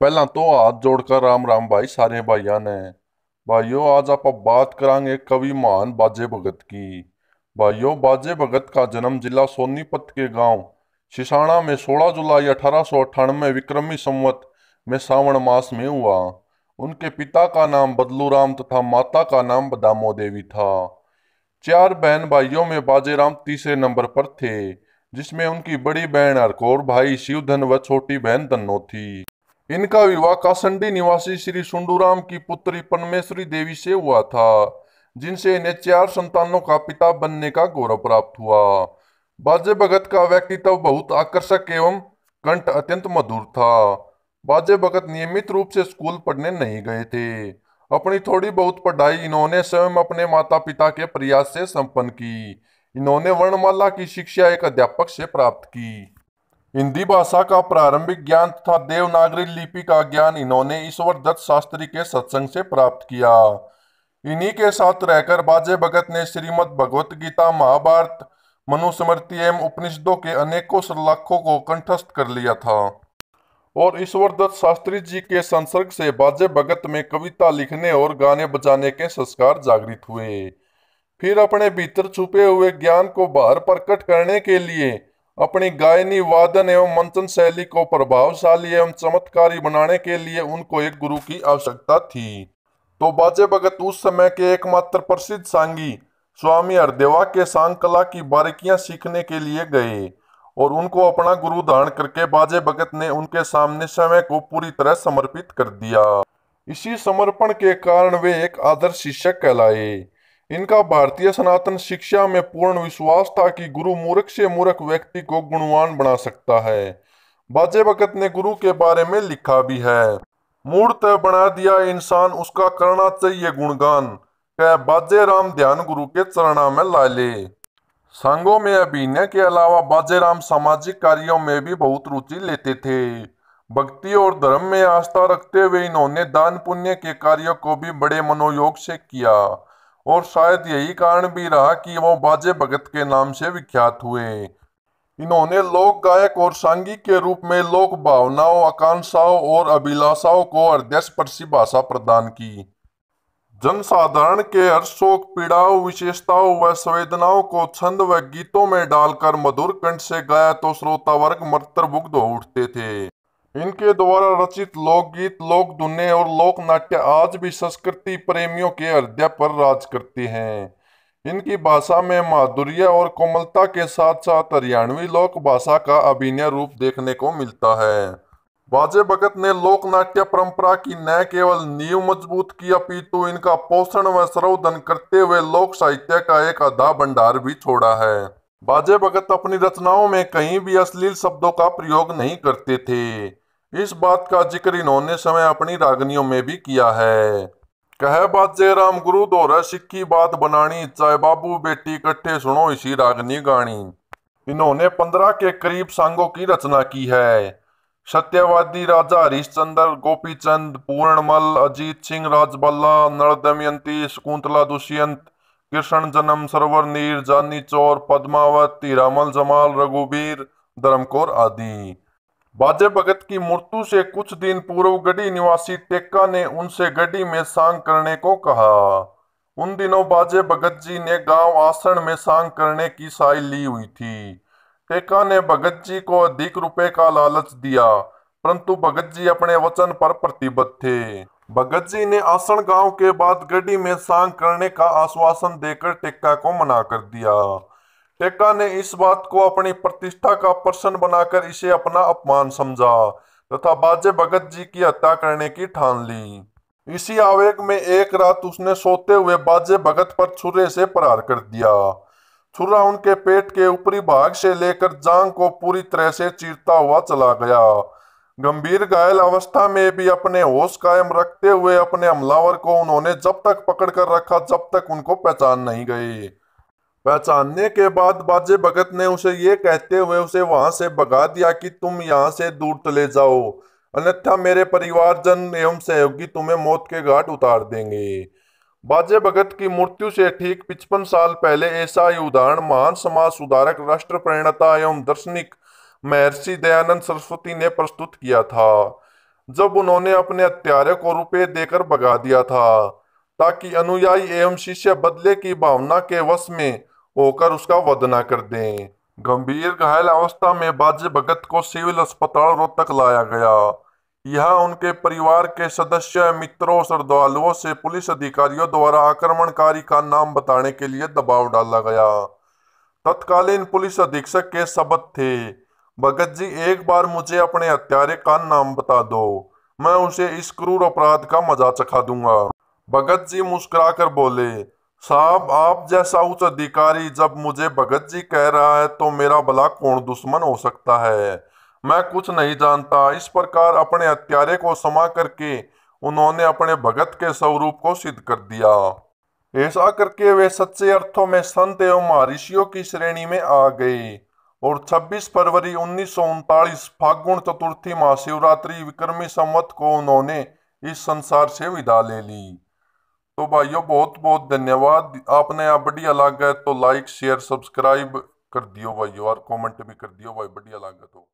पहला तो हाथ जोड़कर राम राम भाई सारे भाइयों ने भाइयों आज आप बात करांगे कवि महान बाजे भगत की भाइयों बाजे भगत का जन्म जिला सोनीपत के गांव शिशाणा में 16 जुलाई अठारह विक्रमी संवत में श्रावण मास में हुआ उनके पिता का नाम बदलू राम तथा माता का नाम बदामो देवी था चार बहन भाइयों में बाजे राम तीसरे नंबर पर थे जिसमें उनकी बड़ी बहन हरकौर भाई शिवधन व छोटी बहन धनो थी इनका विवाह कासंडी निवासी श्री सुंडूराम की पुत्री पनमेश्वरी देवी से हुआ था जिनसे इन्हें चार संतानों का पिता बनने का गौरव प्राप्त हुआ बाजे भगत का व्यक्तित्व बहुत आकर्षक एवं कंठ अत्यंत मधुर था बाजे भगत नियमित रूप से स्कूल पढ़ने नहीं गए थे अपनी थोड़ी बहुत पढ़ाई इन्होंने स्वयं अपने माता पिता के प्रयास से संपन्न की इन्होंने वर्णमाला की शिक्षा एक अध्यापक से प्राप्त की हिंदी भाषा का प्रारंभिक ज्ञान तथा देवनागरी लिपि का ज्ञान इन्होंने ईश्वर दत्त शास्त्री के सत्संग से प्राप्त किया इन्हीं के साथ रहकर बाजे भगत ने श्रीमद भगवत गीता महाभारत मनुस्मृति एवं उपनिषदों के अनेकों श्लाखों को कंठस्थ कर लिया था और ईश्वर दत्त शास्त्री जी के संसर्ग से बाजे भगत में कविता लिखने और गाने बजाने के संस्कार जागृत हुए फिर अपने भीतर छुपे हुए ज्ञान को बाहर प्रकट करने के लिए अपनी गायनी वादन एवं मंथन शैली को प्रभावशाली एवं चमत्कारी बनाने के लिए उनको एक गुरु की आवश्यकता थी तो बाजे भगत उस समय के एकमात्र प्रसिद्ध सांगी स्वामी हरदेवा के सांग कला की बारीकियां सीखने के लिए गए और उनको अपना गुरु धारण करके बाजे भगत ने उनके सामने समय को पूरी तरह समर्पित कर दिया इसी समर्पण के कारण वे एक आदर्श शिक्षक कहलाए इनका भारतीय सनातन शिक्षा में पूर्ण विश्वास था कि गुरु मूर्ख से मूर्ख व्यक्ति को गुणवान बना सकता है बाजे भगत ने गुरु के बारे में लिखा भी है मूर्त बना दिया इंसान उसका करना चाहिए गुणगान कह बाजे राम ध्यान गुरु के चरणा में ला ले संघों में अभिनय के अलावा बाजे राम सामाजिक कार्यों में भी बहुत रुचि लेते थे भक्ति और धर्म में आस्था रखते हुए इन्होंने दान पुण्य के कार्यों को भी बड़े मनोयोग से किया और शायद यही कारण भी रहा कि वो बाजे भगत के नाम से विख्यात हुए इन्होंने लोक गायक और सांगी के रूप में लोक भावनाओं आकांक्षाओं और अभिलाषाओं को हृदयस्पर्शी भाषा प्रदान की जनसाधारण के हर शोक पीड़ाओं विशेषताओं व संवेदनाओं को छंद व गीतों में डालकर मधुर कंठ से गाया तो श्रोता वर्ग मंत्रमुग्ध हो उठते थे इनके द्वारा रचित लोकगीत लोक धुने और लोक नाट्य आज भी संस्कृति प्रेमियों के हृदय पर राज करती हैं इनकी भाषा में माधुर्य और कोमलता के साथ साथ हरियाणवी लोक भाषा का अभिनय रूप देखने को मिलता है बाजे भगत ने लोक नाट्य परंपरा की न केवल नींव मजबूत की अपितु इनका पोषण व सरोधन करते हुए लोक साहित्य का एक आधा भंडार भी छोड़ा है बाजे भगत अपनी रचनाओं में कहीं भी अश्लील शब्दों का प्रयोग नहीं करते थे इस बात का जिक्र इन्होंने समय अपनी रागनियों में भी किया है कह जय राम गुरु दोहरा सिक्की बात बनानी चाहे बाबू बेटी इकट्ठे सुनो इसी रागनी गाणी इन्होंने पंद्रह के करीब सांगों की रचना की है सत्यवादी राजा हरिश्चंद्र चंद पूर्णमल अजीत सिंह राजबल्ला नरदमयंती शकुंतला दुष्यंत कृष्ण जन्म सरोवर नीर जानी चोर पद्मावत हीरामल जमाल रघुबीर धर्मकोर आदि बाजे भगत की मृत्यु से कुछ दिन पूर्व गढ़ी निवासी टेक्का ने उनसे गढ़ी में सांग करने को कहा उन दिनों बाजे भगत जी ने गांव आसन में सांग करने की साई ली हुई थी टेक्का ने भगत जी को अधिक रुपए का लालच दिया परंतु भगत जी अपने वचन पर प्रतिबद्ध थे भगत जी ने आसन गांव के बाद गढ़ी में सांग करने का आश्वासन देकर टेक्का को मना कर दिया टेका ने इस बात को अपनी प्रतिष्ठा का प्रश्न बनाकर इसे अपना अपमान समझा तथा बाजे भगत जी की हत्या करने की ठान ली इसी आवेग में एक रात उसने सोते हुए बाजे भगत पर छुरे से प्रहार कर दिया छुरा उनके पेट के ऊपरी भाग से लेकर जांग को पूरी तरह से चीरता हुआ चला गया गंभीर घायल अवस्था में भी अपने होश कायम रखते हुए अपने हमलावर को उन्होंने जब तक पकड़ कर रखा जब तक उनको पहचान नहीं गई पहचानने के बाद बाजे भगत ने उसे ये कहते हुए उसे वहां से भगा दिया कि तुम यहाँ से दूर चले जाओ अन्यथा मेरे परिवारजन एवं सहयोगी तुम्हें मौत के घाट उतार देंगे बाजे भगत की मृत्यु से ठीक पिचपन साल पहले ऐसा ही उदाहरण महान समाज सुधारक राष्ट्र प्रेरणता एवं दर्शनिक महर्षि दयानंद सरस्वती ने प्रस्तुत किया था जब उन्होंने अपने हत्यारे को रुपये देकर भगा दिया था ताकि अनुयायी एवं शिष्य बदले की भावना के वश में होकर उसका वध न कर दें गंभीर घायल अवस्था में बाजे भगत को सिविल अस्पताल रोहतक लाया गया यहां उनके परिवार के सदस्य मित्रों श्रद्धालुओं से पुलिस अधिकारियों द्वारा आक्रमणकारी का नाम बताने के लिए दबाव डाला गया तत्कालीन पुलिस अधीक्षक के शब्द थे भगत जी एक बार मुझे अपने हत्यारे का नाम बता दो मैं उसे इस क्रूर अपराध का मजा चखा दूंगा भगत जी मुस्कुराकर बोले साहब आप जैसा उच्च अधिकारी जब मुझे भगत जी कह रहा है तो मेरा भला कौन दुश्मन हो सकता है मैं कुछ नहीं जानता इस प्रकार अपने हत्यारे को समा करके उन्होंने अपने भगत के स्वरूप को सिद्ध कर दिया ऐसा करके वे सच्चे अर्थों में संत एवं महर्षियों की श्रेणी में आ गए और 26 फरवरी उन्नीस फागुन चतुर्थी महाशिवरात्रि विक्रमी संवत को उन्होंने इस संसार से विदा ले ली तो भाइयों बहुत बहुत धन्यवाद आपने आप बढ़िया लागत तो लाइक शेयर सब्सक्राइब कर दियो भाइयों और कमेंट भी कर दियो भाई बढ़िया लागत तो